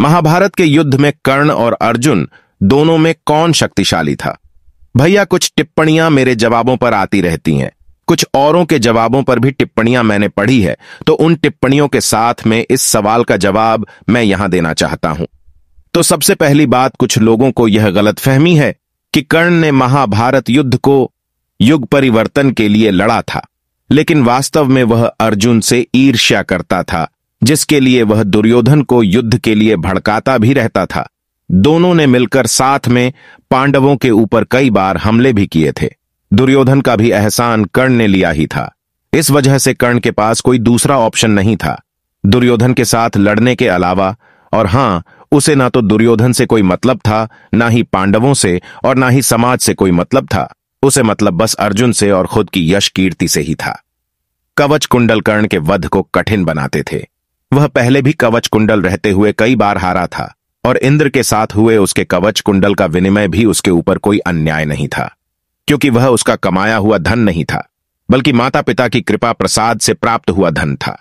महाभारत के युद्ध में कर्ण और अर्जुन दोनों में कौन शक्तिशाली था भैया कुछ टिप्पणियां मेरे जवाबों पर आती रहती हैं कुछ औरों के जवाबों पर भी टिप्पणियां मैंने पढ़ी है तो उन टिप्पणियों के साथ में इस सवाल का जवाब मैं यहां देना चाहता हूं तो सबसे पहली बात कुछ लोगों को यह गलतफहमी है कि कर्ण ने महाभारत युद्ध को युग परिवर्तन के लिए लड़ा था लेकिन वास्तव में वह अर्जुन से ईर्ष्या करता था जिसके लिए वह दुर्योधन को युद्ध के लिए भड़काता भी रहता था दोनों ने मिलकर साथ में पांडवों के ऊपर कई बार हमले भी किए थे दुर्योधन का भी एहसान कर्ण ने लिया ही था इस वजह से कर्ण के पास कोई दूसरा ऑप्शन नहीं था दुर्योधन के साथ लड़ने के अलावा और हां उसे ना तो दुर्योधन से कोई मतलब था ना ही पांडवों से और ना ही समाज से कोई मतलब था उसे मतलब बस अर्जुन से और खुद की यश कीर्ति से ही था कवच कुंडल कर्ण के वध को कठिन बनाते थे वह पहले भी कवच कुंडल रहते हुए कई बार हारा था और इंद्र के साथ हुए उसके कवच कुंडल का विनिमय भी उसके ऊपर कोई अन्याय नहीं था क्योंकि वह उसका कमाया हुआ धन नहीं था बल्कि माता पिता की कृपा प्रसाद से प्राप्त हुआ धन था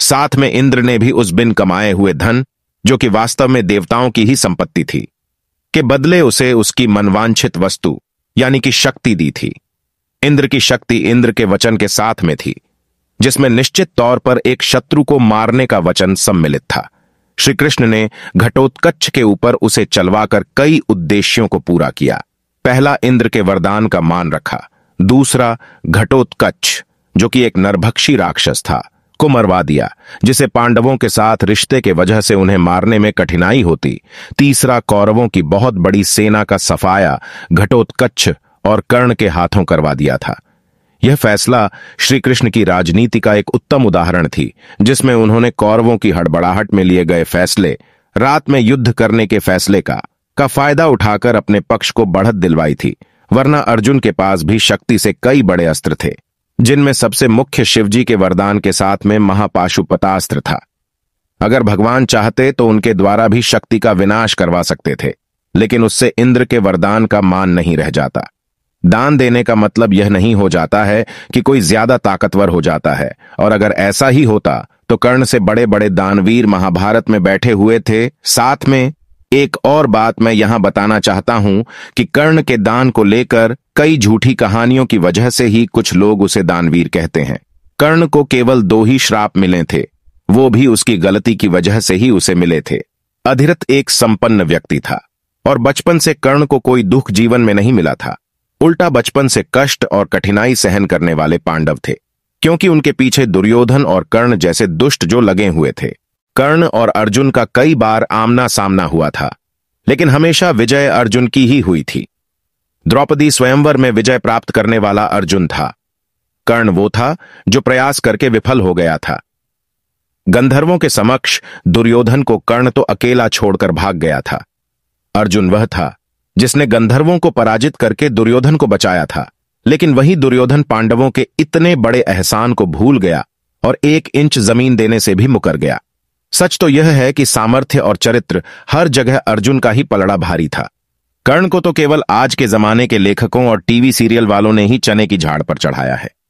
साथ में इंद्र ने भी उस बिन कमाए हुए धन जो कि वास्तव में देवताओं की ही संपत्ति थी के बदले उसे उसकी मनवांछित वस्तु यानी कि शक्ति दी थी इंद्र की शक्ति इंद्र के वचन के साथ में थी जिसमें निश्चित तौर पर एक शत्रु को मारने का वचन सम्मिलित था श्रीकृष्ण ने घटोत्कच के ऊपर उसे चलवाकर कई उद्देश्यों को पूरा किया पहला इंद्र के वरदान का मान रखा दूसरा घटोत्कच जो कि एक नरभक्षी राक्षस था को मरवा दिया जिसे पांडवों के साथ रिश्ते के वजह से उन्हें मारने में कठिनाई होती तीसरा कौरवों की बहुत बड़ी सेना का सफाया घटोत्कच और कर्ण के हाथों करवा दिया था यह फैसला श्री कृष्ण की राजनीति का एक उत्तम उदाहरण थी जिसमें उन्होंने कौरवों की हड़बड़ाहट में लिए गए फैसले रात में युद्ध करने के फैसले का का फायदा उठाकर अपने पक्ष को बढ़त दिलवाई थी वरना अर्जुन के पास भी शक्ति से कई बड़े अस्त्र थे जिनमें सबसे मुख्य शिवजी के वरदान के साथ में महापाशुपतास्त्र था अगर भगवान चाहते तो उनके द्वारा भी शक्ति का विनाश करवा सकते थे लेकिन उससे इंद्र के वरदान का मान नहीं रह जाता दान देने का मतलब यह नहीं हो जाता है कि कोई ज्यादा ताकतवर हो जाता है और अगर ऐसा ही होता तो कर्ण से बड़े बड़े दानवीर महाभारत में बैठे हुए थे साथ में एक और बात मैं यहां बताना चाहता हूं कि कर्ण के दान को लेकर कई झूठी कहानियों की वजह से ही कुछ लोग उसे दानवीर कहते हैं कर्ण को केवल दो ही श्राप मिले थे वो भी उसकी गलती की वजह से ही उसे मिले थे अधिरत एक संपन्न व्यक्ति था और बचपन से कर्ण को कोई दुख जीवन में नहीं मिला था उल्टा बचपन से कष्ट और कठिनाई सहन करने वाले पांडव थे क्योंकि उनके पीछे दुर्योधन और कर्ण जैसे दुष्ट जो लगे हुए थे कर्ण और अर्जुन का कई बार आमना सामना हुआ था लेकिन हमेशा विजय अर्जुन की ही हुई थी द्रौपदी स्वयंवर में विजय प्राप्त करने वाला अर्जुन था कर्ण वो था जो प्रयास करके विफल हो गया था गंधर्वों के समक्ष दुर्योधन को कर्ण तो अकेला छोड़कर भाग गया था अर्जुन वह था जिसने गंधर्वों को पराजित करके दुर्योधन को बचाया था लेकिन वही दुर्योधन पांडवों के इतने बड़े एहसान को भूल गया और एक इंच जमीन देने से भी मुकर गया सच तो यह है कि सामर्थ्य और चरित्र हर जगह अर्जुन का ही पलड़ा भारी था कर्ण को तो केवल आज के जमाने के लेखकों और टीवी सीरियल वालों ने ही चने की झाड़ पर चढ़ाया है